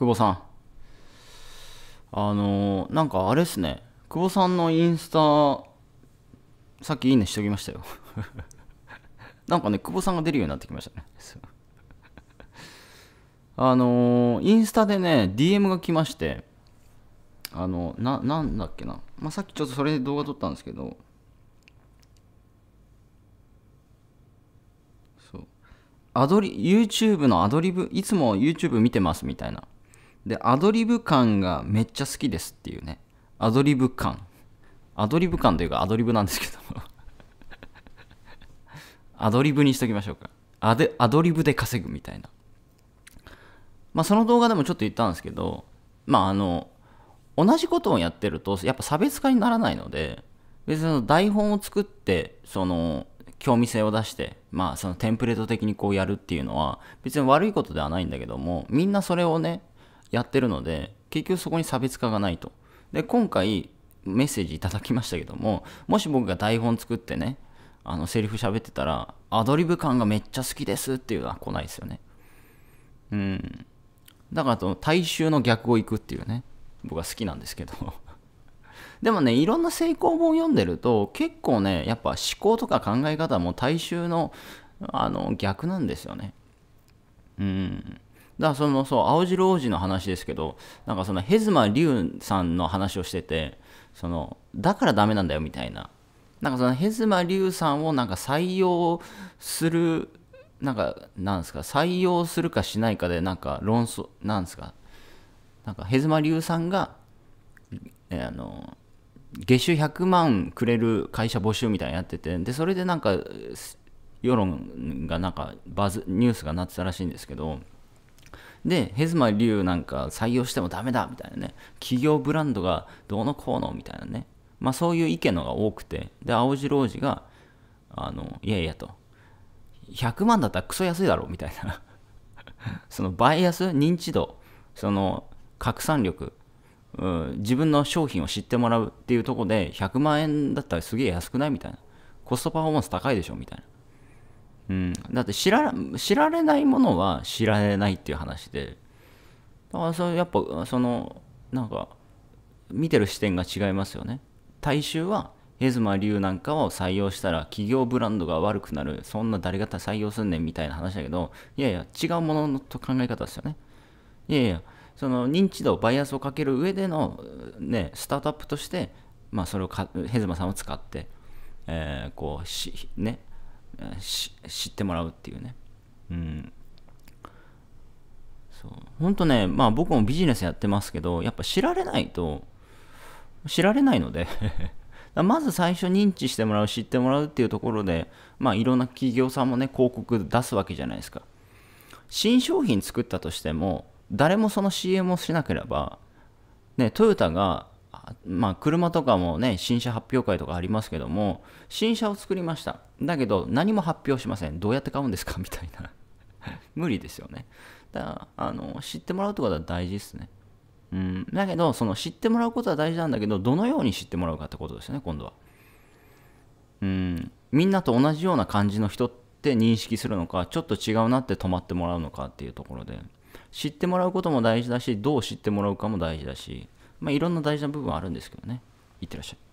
久保さん。あのなんかあれっすね。久保さんのインスタ、さっきいいねしときましたよ。なんかね、久保さんが出るようになってきましたね。あのインスタでね、DM が来まして、あの、な、なんだっけな。まあ、さっきちょっとそれで動画撮ったんですけど、アドリ、YouTube のアドリブ、いつも YouTube 見てますみたいなで、アドリブ感がめっちゃ好きですっていうね。アドリブ感。アドリブ感というかアドリブなんですけど アドリブにしときましょうか。アデアドリブで稼ぐみたいな。まあその動画でもちょっと言ったんですけど、まああの、同じことをやってるとやっぱ差別化にならないので、別に台本を作って、その、興味性を出して、まあそのテンプレート的にこうやるっていうのは別に悪いことではないんだけども、みんなそれをね、やってるので、結局そこに差別化がないと。で、今回メッセージいただきましたけども、もし僕が台本作ってね、あの、セリフ喋ってたら、アドリブ感がめっちゃ好きですっていうのは来ないですよね。うん。だから、大衆の逆を行くっていうね、僕は好きなんですけど。でもね、いろんな成功本読んでると、結構ね、やっぱ思考とか考え方も大衆の、あの、逆なんですよね。うん。だそのそう青白王子の話ですけどなんかそのヘズマ・リュウさんの話をしててそのだからダメなんだよみたいななんかそのヘズマ・リュウさんをなんか採用するなんかなんですか採用するかしないかでなんか論争なんですかなんかヘズマ・リュウさんが、えあの月収100万くれる会社募集みたいなのやっててでそれでなんか世論がなんかバズニュースがなってたらしいんですけどで、ヘズマリュウなんか採用してもダメだみたいなね、企業ブランドがどうのこうのみたいなね、まあそういう意見のが多くて、で、青白王子が、あの、いやいやと、100万だったらクソ安いだろみたいな そのバイアス、認知度、その拡散力、うん、自分の商品を知ってもらうっていうとこで100万円だったらすげえ安くないみたいなコストパフォーマンス高いでしょみたいなうん、だって知ら知られないものは知られないっていう話でだからそやっぱそのなんか見てる視点が違いますよね大衆はヘズマ龍なんかを採用したら企業ブランドが悪くなるそんな誰が採用すんねんみたいな話だけどいやいや違うものの考え方ですよねいやいやその認知度バイアスをかける上での、ね、スタートアップとして、まあ、それをヘズマさんを使って、えー、こうしね知ってもらうっていうね。うん。そう。ほんとね、まあ僕もビジネスやってますけど、やっぱ知られないと、知られないので まず最初認知してもらう、知ってもらうっていうところで、まあいろんな企業さんもね、広告出すわけじゃないですか。新商品作ったとしても、誰もその CM をしなければ、ね、トヨタがまあ、車とかもね、新車発表会とかありますけども、新車を作りました。だけど、何も発表しません。どうやって買うんですかみたいな。無理ですよね。だから、あの、知ってもらうってことは大事ですね。うん。だけど、その知ってもらうことは大事なんだけど、どのように知ってもらうかってことですよね、今度は。うん。みんなと同じような感じの人って認識するのか、ちょっと違うなって止まってもらうのかっていうところで、知ってもらうことも大事だし、どう知ってもらうかも大事だし、まあ、いろんな大事な部分はあるんですけどねいってらっしゃい